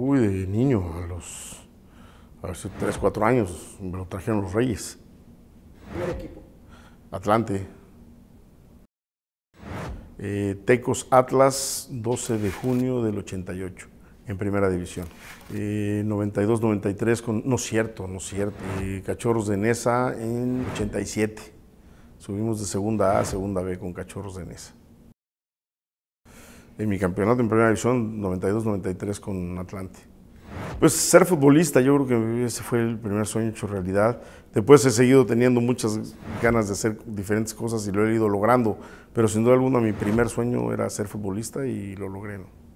Uy, de niño, a los a 3, 4 años, me lo trajeron los Reyes. ¿Primer equipo? Atlante. Eh, Tecos Atlas, 12 de junio del 88, en primera división. 92-93, eh, con, no cierto, no cierto. Eh, Cachorros de Nesa en 87. Subimos de segunda A a segunda B con Cachorros de Nesa en mi campeonato en primera división 92-93 con Atlante. Pues ser futbolista, yo creo que ese fue el primer sueño hecho realidad. Después he seguido teniendo muchas ganas de hacer diferentes cosas y lo he ido logrando, pero sin duda alguna mi primer sueño era ser futbolista y lo logré.